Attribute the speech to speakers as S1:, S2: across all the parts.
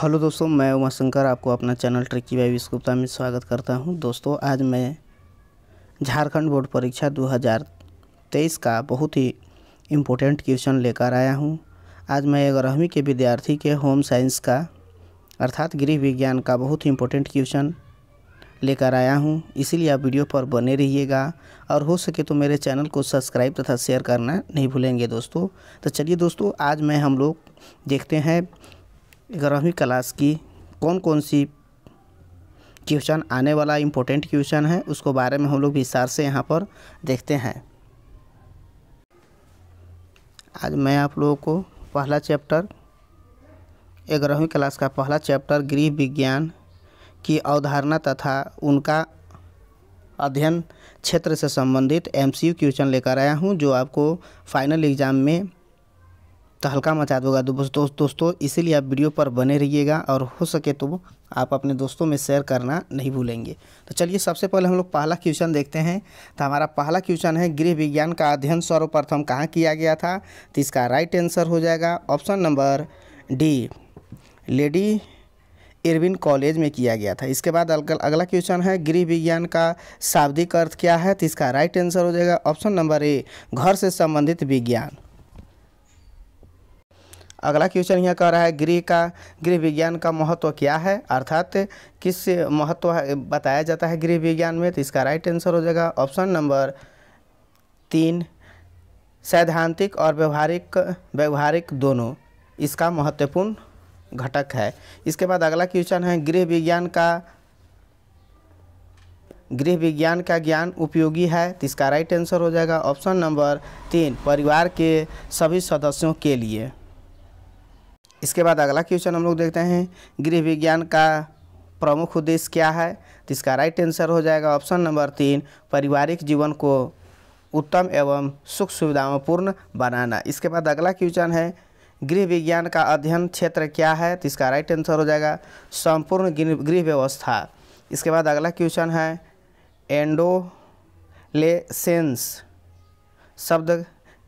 S1: hello दोस्तों मैं उमा शंकर आपको अपना चैनल ट्रिकी बाई गुप्ता में स्वागत करता हूं दोस्तों आज मैं झारखंड बोर्ड परीक्षा 2023 का बहुत ही इम्पोर्टेंट क्वेश्चन लेकर आया हूं आज मैं ग्यारहवीं के विद्यार्थी के होम साइंस का अर्थात गृह विज्ञान का बहुत ही इम्पोर्टेंट क्वेश्चन लेकर आया हूँ इसीलिए आप वीडियो पर बने रहिएगा और हो सके तो मेरे चैनल को सब्सक्राइब तथा शेयर करना नहीं भूलेंगे दोस्तों तो चलिए दोस्तों आज मैं हम लोग देखते हैं ग्यारहवीं क्लास की कौन कौन सी क्वेश्चन आने वाला इम्पोर्टेंट क्वेश्चन है उसको बारे में हम लोग विस्तार से यहाँ पर देखते हैं आज मैं आप लोगों को पहला चैप्टर ग्यारहवीं क्लास का पहला चैप्टर गृह विज्ञान की अवधारणा तथा उनका अध्ययन क्षेत्र से संबंधित एमसीयू क्वेश्चन लेकर आया हूं जो आपको फाइनल एग्ज़ाम में तहलका तो मचा दोगा दोस्तों दोस्तों इसीलिए आप वीडियो पर बने रहिएगा और हो सके तो आप अपने दोस्तों में शेयर करना नहीं भूलेंगे तो चलिए सबसे पहले हम लोग पहला क्वेश्चन देखते हैं तो हमारा पहला क्वेश्चन है गृह विज्ञान का अध्ययन सर्वप्रथम कहाँ किया गया था तो इसका राइट आंसर हो जाएगा option number D lady Irwin college में किया गया था इसके बाद अगला क्वेश्चन है गृह विज्ञान का शाब्दिक अर्थ क्या है तो इसका राइट आंसर हो जाएगा ऑप्शन नंबर ए घर से संबंधित विज्ञान अगला क्वेश्चन यहाँ कह रहा है गृह का गृह विज्ञान का महत्व क्या है अर्थात किस महत्व बताया जाता है गृह विज्ञान में तो इसका राइट आंसर हो जाएगा ऑप्शन नंबर तीन सैद्धांतिक और व्यवहारिक व्यवहारिक दोनों इसका महत्वपूर्ण घटक है इसके बाद अगला क्वेश्चन है गृह विज्ञान का गृह विज्ञान का ज्ञान उपयोगी है तो इसका राइट आंसर हो जाएगा ऑप्शन नंबर तीन परिवार के सभी सदस्यों के लिए इसके बाद अगला क्वेश्चन हम लोग देखते हैं गृह विज्ञान का प्रमुख उद्देश्य क्या है तो इसका राइट आंसर हो जाएगा ऑप्शन नंबर तीन पारिवारिक जीवन को उत्तम एवं सुख सुविधाओं पूर्ण बनाना इसके बाद अगला क्वेश्चन है गृह विज्ञान का अध्ययन क्षेत्र क्या है तो इसका राइट आंसर हो जाएगा संपूर्ण गृह व्यवस्था इसके बाद अगला क्वेश्चन है एंडोलेसेंस शब्द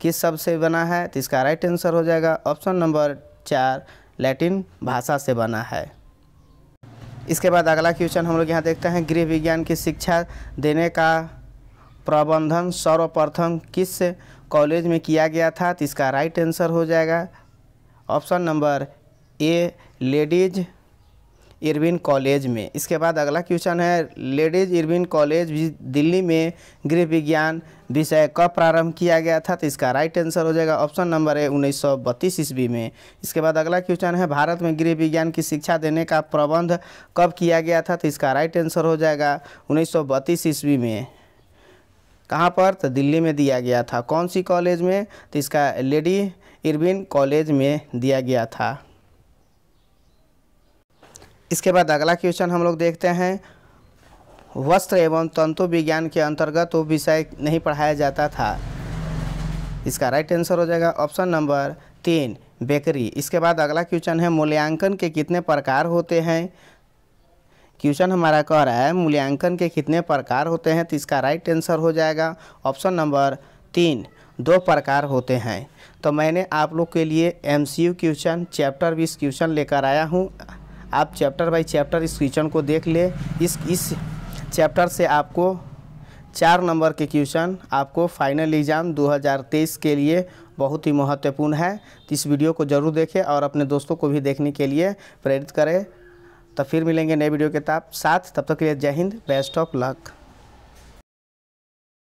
S1: किस शब्द से बना है तो इसका राइट आंसर हो जाएगा ऑप्शन नंबर चार लैटिन भाषा से बना है इसके बाद अगला क्वेश्चन हम लोग यहाँ देखते हैं गृह विज्ञान की शिक्षा देने का प्रबंधन सर्वप्रथम किस कॉलेज में किया गया था तो इसका राइट आंसर हो जाएगा option number A ladies Irwin college में इसके बाद अगला क्वेश्चन है लेडीज इरविन कॉलेज दिल्ली में गृह विज्ञान विषय कब प्रारंभ किया गया था तो इसका राइट आंसर हो जाएगा ऑप्शन नंबर है उन्नीस सौ बत्तीस ईस्वी में इसके बाद अगला क्वेश्चन है भारत में गृह विज्ञान की शिक्षा देने का प्रबंध कब किया गया था तो इसका राइट आंसर हो जाएगा उन्नीस सौ बत्तीस ईस्वी में कहाँ पर तो दिल्ली में दिया गया था कौन सी कॉलेज में तो इसका लेडी इरविन कॉलेज में दिया गया था इसके बाद अगला क्वेश्चन हम लोग देखते हैं वस्त्र एवं तंतु विज्ञान के अंतर्गत वो विषय नहीं पढ़ाया जाता था इसका राइट आंसर हो जाएगा ऑप्शन नंबर तीन बेकरी इसके बाद अगला क्वेश्चन है मूल्यांकन के कितने प्रकार होते हैं क्वेश्चन हमारा कह रहा है मूल्यांकन के कितने प्रकार होते हैं तो इसका राइट आंसर हो जाएगा ऑप्शन नंबर तीन दो प्रकार होते हैं तो मैंने आप लोग के लिए एमसीयू क्वेश्चन चैप्टर बीस क्वेश्चन लेकर आया हूँ आप चैप्टर बाई चैप्टर इस क्वेश्चन को देख ले इस इस चैप्टर से आपको चार नंबर के क्वेश्चन आपको फाइनल एग्ज़ाम 2023 के लिए बहुत ही महत्वपूर्ण है तो इस वीडियो को ज़रूर देखें और अपने दोस्तों को भी देखने के लिए प्रेरित करें तो फिर मिलेंगे नए वीडियो के साथ तब तक के लिए जय हिंद बेस्ट ऑफ लक